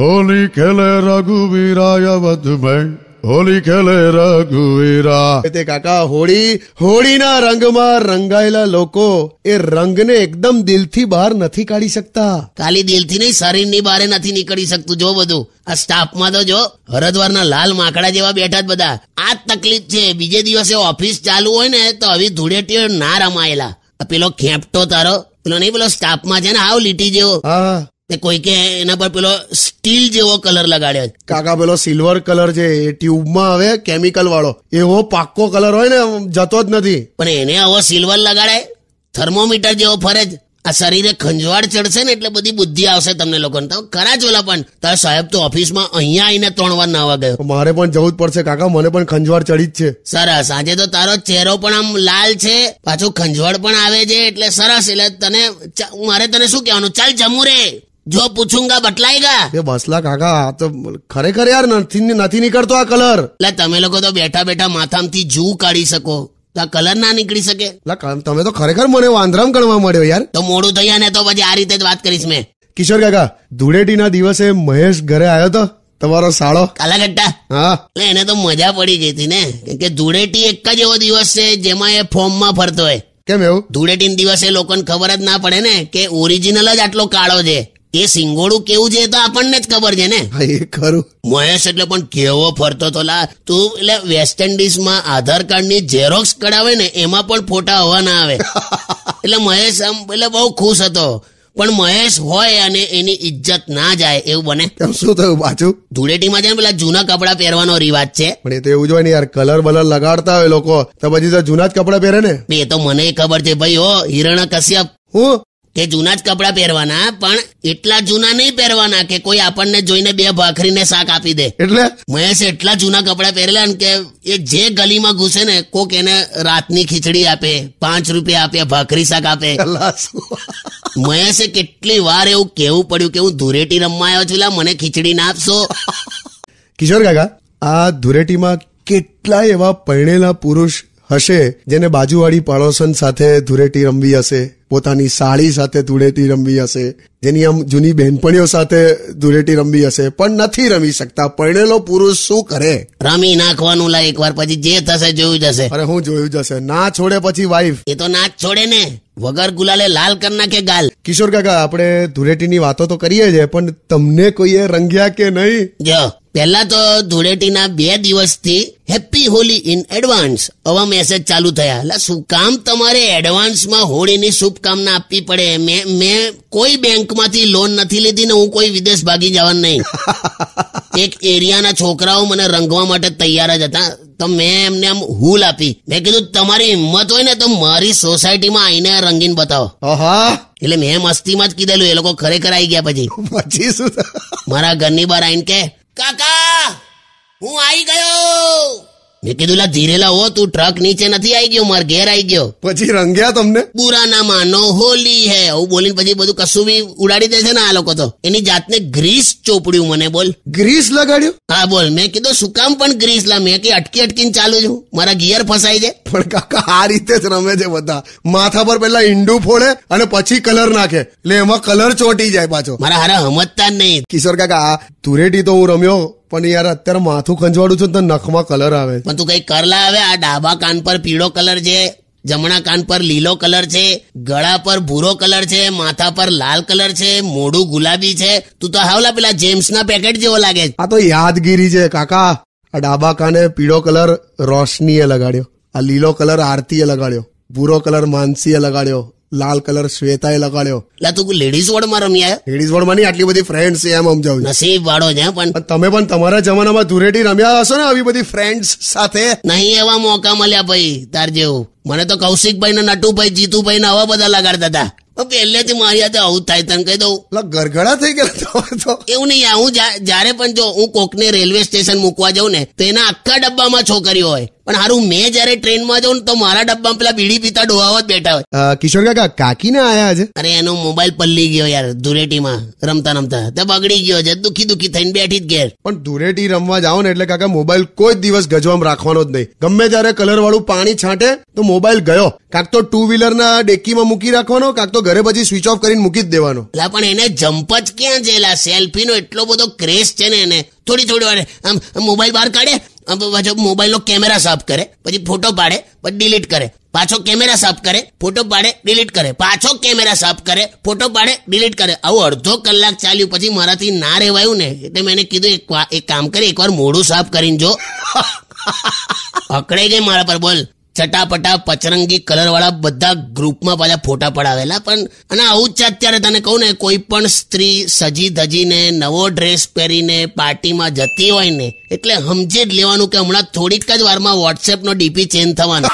હોલી ખેલે રઘુવીરાય વધુમય હોલી ખેલે રઘુવીરા તે કાકા હોળી હોળીના રંગમાં રંગાયેલા લોકો એ રંગને એકદમ દિલથી બહાર નથી કાઢી શકતા ખાલી દિલથી નહીં શરીરની બહાર નથી નીકળી શકતું જો બધું આ સ્ટાફમાં તો જો હરદ્વારના લાલ માકડા જેવા બેઠા જ બધા આ તકલીફ છે બીજે દિવસે ઓફિસ ચાલુ હોય ને તો હવે ધૂળેટી ના રમાયેલા પેલો ખેપટો તારો પેલો નહીં પેલો સ્ટાફમાં છે ને આવ લીટી જેવો તે કોઈકે એના પર પેલો સ્ટીલ જેવો કલર લગાડ્યો કાકા પેલો સિલ્વર કલર છે એ ટ્યુબમાં હવે કેમિકલ વાળો એવો પાક્કો કલર હોય ને જતો જ નથી પણ એને આવો સિલ્વર લગાડાય થર્મોમીટર જેવો ફરે જ આ શરીરે ખંજવાળ ચડશે ને એટલે બધી બુદ્ધિ આવશે તમને લોકોને તો ખરા ચોલા પણ તારા સાહેબ તો ઓફિસમાં અહીંયા આવીને ત્રણ વાર નાવા ગયો મારે પણ જવું જ પડશે કાકા મને પણ ખંજવાળ ચડી જ છે સરસ આજે તો તારો ચહેરો પણ આમ લાલ છે પાછું ખંજવાળ પણ આવે છે એટલે સરસ એટલે તને મારે તને શું કહેવાનું ચાલ જમું રે જો પૂછુંગા બટલાયગા એ બસલા કાકા તો ખરેખર યાર નથી નથી નીકળતો આ કલર એટલે તમે લોકો તો બેઠા બેઠા માથામાંથી જૂ કાઢી શકો તો કલર ના નીકળી શકે તમે તો ખરેખર મને વાંદરામ ગણવા મળ્યો યાર તો મોડું થઈ ને તો પછી આ રીતે જ વાત કરીશ મેં કિશોર કાકા ધૂળેટીના દિવસે મહેશ ઘરે આવ્યો તો તમારો સાળો કાલાગટ્ટા હા એટલે એને તો મજા પડી ગઈ હતી ને કે ધૂળેટી એક જ એવો દિવસ છે જેમાં એ ફોર્મ માં ફરતો હોય કેમ એવું ધૂળેટી દિવસે લોકોને ખબર જ ના પડે ને કે ઓરિજિનલ જ આટલો કાળો છે એ સિંગોડું કેવું છે તો આપણને જ ખબર છે ને એ ખરું મહેશ એટલે પણ કેવો ફરતો તો લા તું એટલે વેસ્ટ માં આધાર કાર્ડ ની ઝેરોક્સ કઢાવે ને એમાં પણ ફોટા હવા ના આવે એટલે મહેશ આમ એટલે બહુ ખુશ હતો પણ મહેશ હોય અને એની ઇજ્જત ના જાય એવું બને કેમ શું થયું પાછું ધૂળેટી માં છે ને પેલા જૂના કપડા પહેરવાનો રિવાજ છે પણ એ તો એવું જોઈએ ને યાર કલર બલર લગાડતા હોય લોકો તો પછી તો જૂના જ કપડા પહેરે ને એ તો મને ખબર છે ભાઈ હો હિરણ કશ્યપ હું કે જૂના જ કપડાં પહેરવાના પણ એટલા જૂના નહીં પહેરવાના કે કોઈ આપણને જોઈને બે ભાખરીને શાક આપી દે એટલે મહેશ એટલા જૂના કપડાં પહેરેલા ને કે એ જે ગલીમાં ઘૂસે ને કોક એને રાતની ખીચડી આપે પાંચ રૂપિયા આપે ભાખરી શાક આપે મહેશે કેટલી વાર એવું કેવું પડ્યું કે હું ધૂરેટી રમવા આવ્યો છું મને ખીચડી ના આપશો કિશોર કાકા આ ધૂરેટીમાં કેટલા એવા પરણેલા પુરુષ હશે જેને બાજુવાળી પાડોશન સાથે ધૂરેટી રમવી હશે પોતાની સાડી સાથે ધૂળેટી રમવી હશે જેની આમ જૂની બહેનપણીઓ સાથે ધૂળેટી રમવી હશે પણ નથી રમી શકતા પરણેલો પુરુષ શું કરે રમી નાખવાનું લા વાર પછી જે થશે જોયું જશે અરે હું જોયું જશે ના છોડે પછી વાઈફ એ તો ના છોડે ને વગર ગુલાલે લાલ કરી નાખે ગાલ કિશોર કાકા આપણે ધૂળેટી ની વાતો તો કરીએ છીએ પણ તમને કોઈએ રંગ્યા કે નહીં જો પહેલા તો ધૂળેટીના બે દિવસથી હેપી હોલી ઇન એડવાન્સ આવા મેસેજ ચાલુ થયા એટલે શું કામ તમારે એડવાન્સમાં હોળીની શુભકામના આપવી પડે મેં મેં કોઈ બેંકમાંથી લોન નથી લીધી ને હું કોઈ વિદેશ ભાગી જવાનું નહીં એક એરિયાના છોકરાઓ મને રંગવા માટે તૈયાર જ હતા તો મેં એમને આમ હુલ આપી મેં કીધું તમારી હિંમત હોય ને તો મારી સોસાયટીમાં આઈને રંગીન બતાવો એટલે મેં મસ્તીમાં જ કીધેલું એ લોકો ખરેખર આવી ગયા પછી પછી શું મારા ઘરની બહાર આવીને કે કાકા હું આવી ગયો મેં કીધું ધીરેલા હો તું ટ્રક નીચે નથી આઈ ગયો માર ઘેર આવી ગયો પછી રંગ્યા તમને બુરા ના માનો હોલી હે હું બોલીને પછી બધું કશું બી ઉડાડી દે છે ને આ લોકો તો એની જાતને ગ્રીસ ચોપડ્યું મને બોલ ગ્રીસ લગાડ્યું હા બોલ મેં કીધું શું કામ પણ ગ્રીસ લા મેં કે અટકી અટકીને ચાલુ છું મારા ગિયર ફસાઈ જાય પણ કાકા આ રીતે જ રમે છે બધા માથા પર પેલા ઈંડું ફોડે અને પછી કલર નાખે એટલે એમાં કલર ચોટી જાય પાછો મારા હારા સમજતા જ નહીં કિશોર કાકા ધુરેટી તો હું રમ્યો પણ યાર અત્યારે માથું ખંજવાડું છું તો નખમાં કલર આવે પણ તું કઈ કરલા આવે આ ડાબા કાન પર પીળો કલર છે જમણા કાન પર લીલો કલર છે ગળા પર ભૂરો કલર છે માથા પર લાલ કલર છે મોઢું ગુલાબી છે તું તો હાવલા પેલા જેમ્સ ના પેકેટ જેવો લાગે આ તો યાદગીરી છે કાકા આ ડાબા કાને પીળો કલર રોશનીએ લગાડ્યો આ લીલો કલર આરતીએ લગાડ્યો ભૂરો કલર માનસીએ લગાડ્યો લાલ કલર શ્વેતાએ લગાડ્યો લા તું લેડીઝ વોર્ડ માં રમ્યા લેડીઝ વોર્ડ માં આટલી બધી ફ્રેન્ડ છે એમ સમજાવું નસીબ વાળો છે પણ તમે પણ તમારા જમાનામાં ધૂરેટી રમ્યા હશો ને આવી બધી ફ્રેન્ડ્સ સાથે નહીં એવા મોકા મળ્યા ભાઈ તાર જેવું મને તો કૌશિકભાઈ ને નટુભાઈ જીતુભાઈ ને આવા બધા લગાડતા હતા પહેલેથી મારી હાથે આવું થાય તને કહી દઉં ગરગડા થઈ ગયો તો એવું નહીં હું જયારે પણ જો હું કોકને રેલવે સ્ટેશન મૂકવા જાઉં ને તો એના આખા ડબ્બામાં છોકરીઓ હોય પણ હારું મેં જયારે ટ્રેનમાં જાઉં તો મારા ડબ્બામાં પેલા બીડી પીતા ડોહાઓ જ બેઠા હોય કિશોર કાકા કાકી ના આયા છે અરે એનો મોબાઈલ પલ્લી ગયો યાર ધુરેટીમાં રમતા રમતા તે બગડી ગયો છે દુખી દુખી થઈને બેઠી જ ઘેર પણ ધુરેટી રમવા જાવ ને એટલે કાકા મોબાઈલ કોઈ દિવસ ગજવામાં રાખવાનો જ નહીં ગમે ત્યારે કલર વાળું પાણી છાંટે તો મોબાઈલ ગયો કાક તો ટુ વ્હીલર ના ડેકીમાં મૂકી રાખવાનો કાક તો ઘરે પછી સ્વિચ ઓફ કરીને મૂકી જ દેવાનો એટલે પણ એને જમ્પ જ ક્યાં છે સેલ્ફી નો એટલો બધો ક્રેશ છે ને એને થોડી થોડી વાર આમ મોબાઈલ બહાર કાઢે પાછો મોબાઈલનો કેમેરા સાફ કરે પછી ફોટો પાડે પછી ડિલીટ કરે પાછો કેમેરા સાફ કરે ફોટો પાડે ડિલીટ કરે પાછો કેમેરા સાફ કરે ફોટો પાડે ડિલીટ કરે આવું અડધો કલાક ચાલ્યું પછી મારાથી ના રહેવાયું ને એટલે મેં કીધું એક એક કામ કરી એકવાર મોઢું સાફ કરીને જો અકળાઈ ગઈ મારા પર બોલ ચટાપટા પચરંગી કલર વાળા બધા ગ્રુપમાં પાછા ફોટા પડાવેલા પણ અને આવું જ છે અત્યારે તને કહું ને કોઈ પણ સ્ત્રી સજી ધજીને નવો ડ્રેસ પહેરીને પાર્ટીમાં જતી હોય ને એટલે સમજી જ લેવાનું કે હમણાં થોડીક જ વારમાં વોટ્સએપ નો ડીપી ચેન્જ થવાનો